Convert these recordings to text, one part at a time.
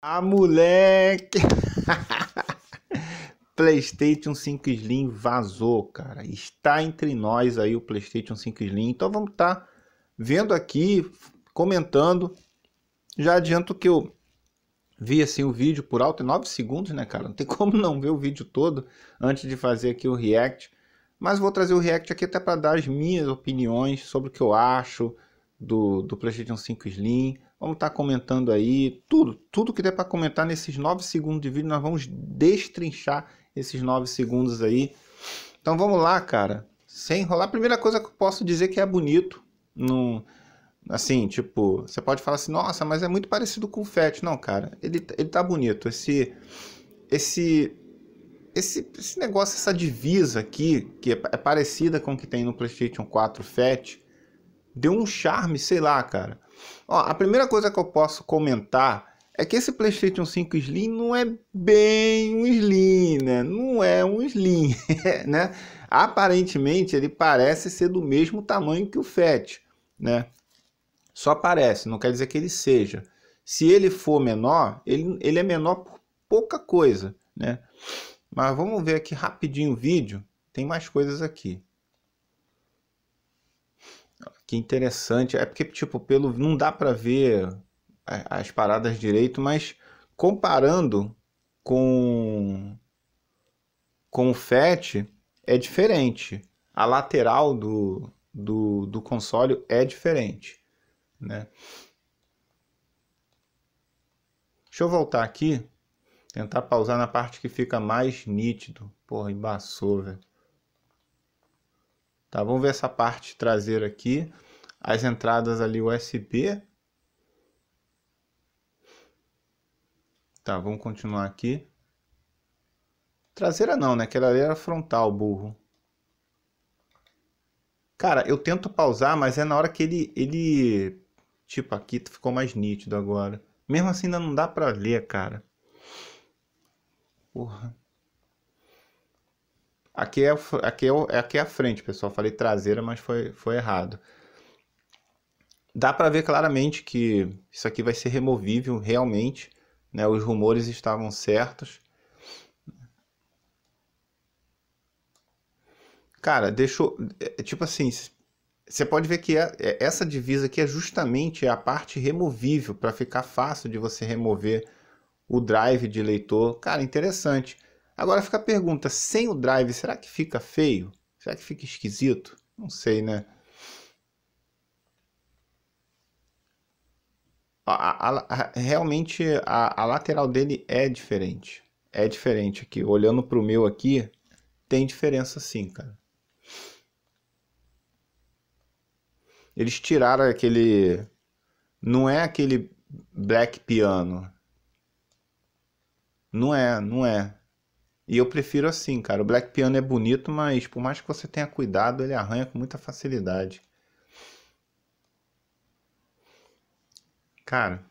A moleque! PlayStation 5 Slim vazou, cara. Está entre nós aí o PlayStation 5 Slim. Então vamos estar tá vendo aqui, comentando. Já adianto que eu vi assim o vídeo por alto, em 9 segundos, né, cara? Não tem como não ver o vídeo todo antes de fazer aqui o react. Mas vou trazer o react aqui até para dar as minhas opiniões sobre o que eu acho do, do PlayStation 5 Slim Vamos estar tá comentando aí tudo, tudo que der para comentar nesses 9 segundos de vídeo, nós vamos destrinchar esses 9 segundos aí. Então vamos lá, cara. Sem enrolar, a primeira coisa que eu posso dizer que é bonito, não assim, tipo, você pode falar assim: "Nossa, mas é muito parecido com o Fat". Não, cara. Ele ele tá bonito esse esse esse, esse negócio, essa divisa aqui, que é, é parecida com o que tem no PlayStation 4 Fat, deu um charme, sei lá, cara. Ó, a primeira coisa que eu posso comentar é que esse PlayStation 5 Slim não é bem um Slim, né? Não é um Slim, né? Aparentemente ele parece ser do mesmo tamanho que o Fat, né? Só parece, não quer dizer que ele seja. Se ele for menor, ele, ele é menor por pouca coisa, né? Mas vamos ver aqui rapidinho o vídeo, tem mais coisas aqui. Que interessante. É porque, tipo, pelo não dá para ver as paradas direito, mas comparando com com o FET é diferente. A lateral do, do, do console é diferente, né? Deixa eu voltar aqui, tentar pausar na parte que fica mais nítido. Porra, embaçou, velho. Tá? Vamos ver essa parte traseira aqui. As entradas ali USB. Tá, vamos continuar aqui. Traseira não, né? Aquela ali era frontal, burro. Cara, eu tento pausar, mas é na hora que ele... ele... Tipo, aqui ficou mais nítido agora. Mesmo assim ainda não dá pra ler, cara. Porra. Aqui é, aqui é, aqui é a frente, pessoal. Falei traseira, mas foi, foi errado. Dá para ver claramente que isso aqui vai ser removível realmente. Né? Os rumores estavam certos. Cara, deixou. É, é, tipo assim, você pode ver que é, é, essa divisa aqui é justamente a parte removível para ficar fácil de você remover o drive de leitor. Cara, interessante. Agora fica a pergunta, sem o drive, será que fica feio? Será que fica esquisito? Não sei, né? A, a, a, realmente a, lateral dele é diferente. É diferente aqui. Olhando para o meu aqui, tem diferença sim, cara. Eles tiraram aquele. Não é aquele black piano. Não é, não é. E eu prefiro assim, cara. O Black Piano é bonito, mas por mais que você tenha cuidado, ele arranha com muita facilidade. Cara,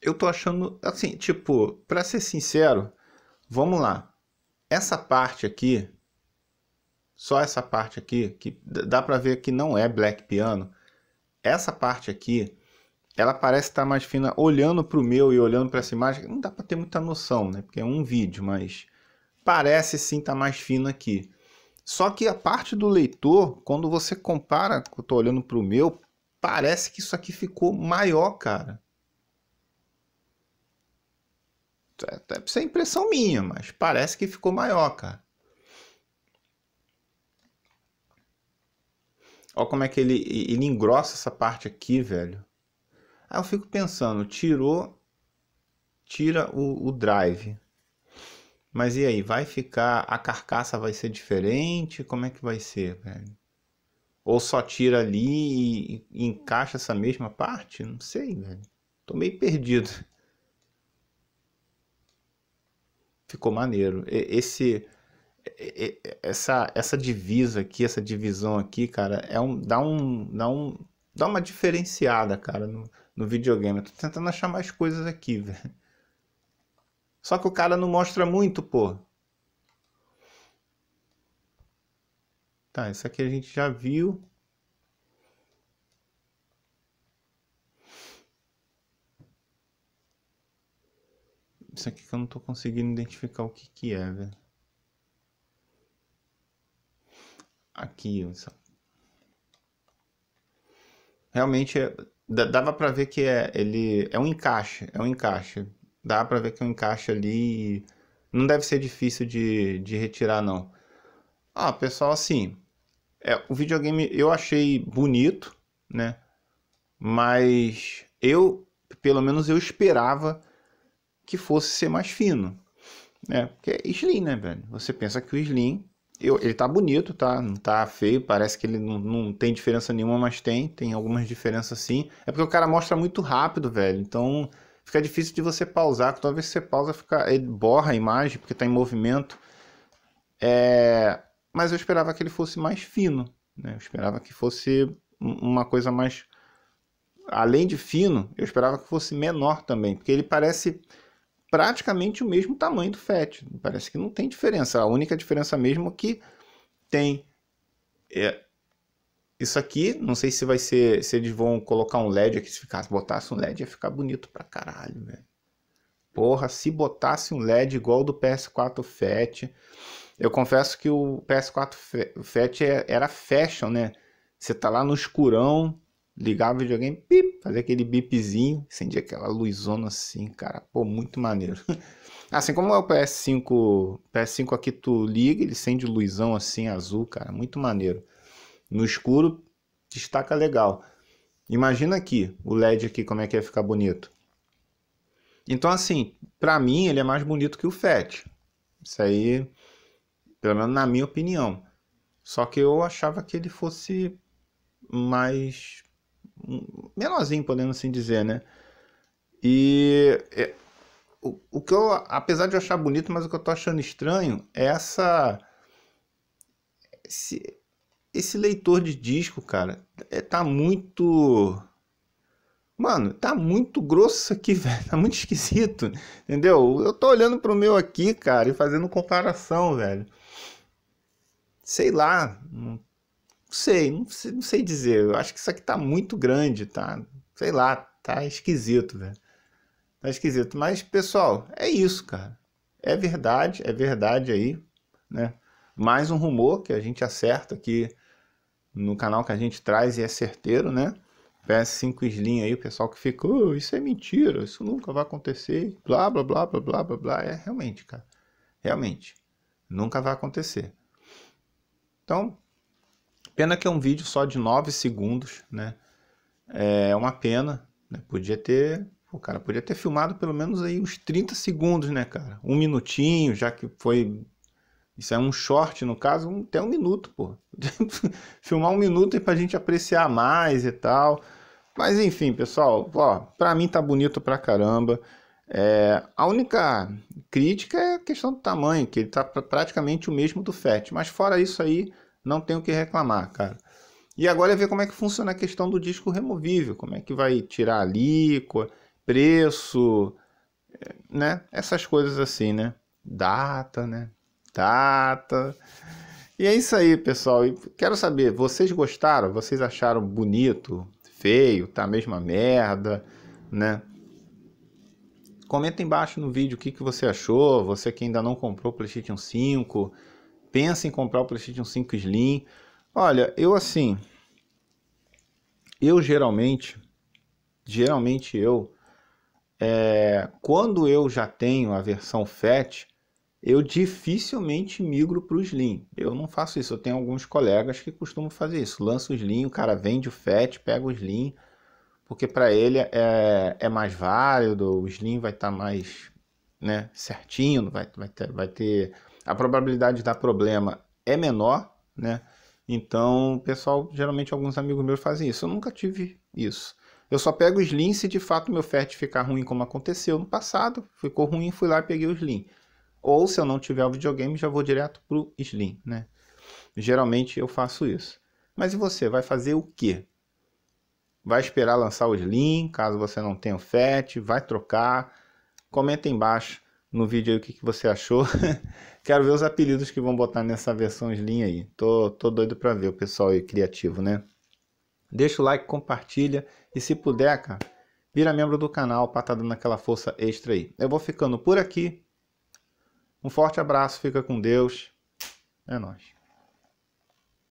eu tô achando assim, tipo, para ser sincero, vamos lá. Essa parte aqui, só essa parte aqui que dá para ver que não é black piano. Essa parte aqui ela parece estar mais fina olhando para o meu e olhando para essa imagem. Não dá para ter muita noção, né? Porque é um vídeo, mas parece sim estar tá mais fina aqui. Só que a parte do leitor, quando você compara, eu estou olhando para o meu, parece que isso aqui ficou maior, cara. Deve é, é, ser é impressão minha, mas parece que ficou maior, cara. Olha como é que ele, ele engrossa essa parte aqui, velho. Aí eu fico pensando, tirou, tira o, o drive. Mas e aí, vai ficar, a carcaça vai ser diferente? Como é que vai ser, velho? Ou só tira ali e, e encaixa essa mesma parte? Não sei, velho. Tô meio perdido. Ficou maneiro. Esse essa essa divisa aqui, essa divisão aqui, cara, é um dá um dá um dá uma diferenciada, cara, no, no videogame. Eu tô tentando achar mais coisas aqui, velho. Só que o cara não mostra muito, pô. Tá, isso aqui a gente já viu. Isso aqui que eu não tô conseguindo identificar o que que é, velho. Aqui, só. Realmente é, dava para ver que é, ele é um encaixe, é um encaixe. Dá para ver que é um encaixe ali não deve ser difícil de, de retirar não. Ah, pessoal, assim, é, o videogame eu achei bonito, né? Mas eu, pelo menos eu esperava que fosse ser mais fino, né? Porque é slim, né, velho? Você pensa que o slim eu, ele tá bonito, tá? Não tá feio, parece que ele não, não tem diferença nenhuma, mas tem. Tem algumas diferenças sim. É porque o cara mostra muito rápido, velho. Então fica difícil de você pausar. Toda vez que você pausa, fica, ele borra a imagem porque tá em movimento. É... Mas eu esperava que ele fosse mais fino. Né? Eu esperava que fosse uma coisa mais. Além de fino, eu esperava que fosse menor também. Porque ele parece praticamente o mesmo tamanho do FET. Parece que não tem diferença. A única diferença mesmo é que tem é isso aqui. Não sei se vai ser. Se eles vão colocar um LED aqui. Se ficasse, botasse um LED, ia ficar bonito pra caralho, velho. Porra, se botasse um LED igual do PS4 FET Eu confesso que o PS4 FET é, era fashion, né? Você tá lá no escurão, ligava o videogame, pip, fazer aquele bipzinho, acendia aquela luzona assim, cara, pô, muito maneiro. Assim como é o PS5, PS5 aqui tu liga, ele acende luzão assim azul, cara, muito maneiro. No escuro destaca legal. Imagina aqui, o LED aqui como é que ia ficar bonito. Então assim, para mim ele é mais bonito que o FET. Isso aí, pelo menos na minha opinião. Só que eu achava que ele fosse mais menorzinho, podendo assim dizer, né? E é, o, o, que eu, apesar de eu achar bonito, mas o que eu tô achando estranho é essa. Esse, esse leitor de disco, cara, é, tá muito. Mano, tá muito grosso aqui, velho. Tá muito esquisito, entendeu? Eu tô olhando pro meu aqui, cara, e fazendo comparação, velho. Sei lá, sei, não sei, não sei dizer. Eu acho que isso aqui tá muito grande, tá? Sei lá, tá esquisito, velho. Tá esquisito. Mas, pessoal, é isso, cara. É verdade, é verdade aí, né? Mais um rumor que a gente acerta aqui no canal que a gente traz e é certeiro, né? PS5 Slim aí, o pessoal que ficou, oh, isso é mentira, isso nunca vai acontecer, blá, blá, blá, blá, blá, blá, blá. É realmente, cara. Realmente. Nunca vai acontecer. Então, Pena que é um vídeo só de 9 segundos, né? É uma pena, né? Podia ter, o cara podia ter filmado pelo menos aí uns 30 segundos, né, cara? Um minutinho, já que foi isso é um short, no caso, um, até um minuto, pô. Filmar um minuto é pra gente apreciar mais e tal. Mas enfim, pessoal, ó, pra mim tá bonito pra caramba. É, a única crítica é a questão do tamanho, que ele tá praticamente o mesmo do FET. Mas fora isso aí, não tenho o que reclamar, cara. E agora é ver como é que funciona a questão do disco removível, como é que vai tirar a preço, eh, né? Essas coisas assim, né? Data, né? Data. E é isso aí, pessoal. E quero saber, vocês gostaram? Vocês acharam bonito, feio, tá a mesma merda, né? Comenta embaixo no vídeo o que, que você achou, você que ainda não comprou o PlayStation 5, pensa em comprar o PlayStation 5 Slim? Olha, eu assim, eu geralmente, geralmente eu, é, quando eu já tenho a versão FAT, eu dificilmente migro para o Slim. Eu não faço isso. Eu tenho alguns colegas que costumam fazer isso. Lança o Slim, o cara vende o FAT, pega o Slim, porque para ele é, é mais válido, o Slim vai estar tá mais né, certinho, vai, vai ter, vai ter a probabilidade de dar problema é menor, né? Então, pessoal, geralmente alguns amigos meus fazem isso. Eu nunca tive isso. Eu só pego o Slim se de fato meu FET ficar ruim, como aconteceu no passado. Ficou ruim, fui lá e peguei o Slim. Ou se eu não tiver o videogame, já vou direto pro Slim, né? Geralmente eu faço isso. Mas e você, vai fazer o quê? Vai esperar lançar o Slim, caso você não tenha o FET, vai trocar. Comenta embaixo no vídeo aí o que, que você achou. Quero ver os apelidos que vão botar nessa versão Slim aí. Tô, tô doido para ver o pessoal aí criativo, né? Deixa o like, compartilha e se puder, cara, vira membro do canal para tá dando aquela força extra aí. Eu vou ficando por aqui. Um forte abraço, fica com Deus. É nóis.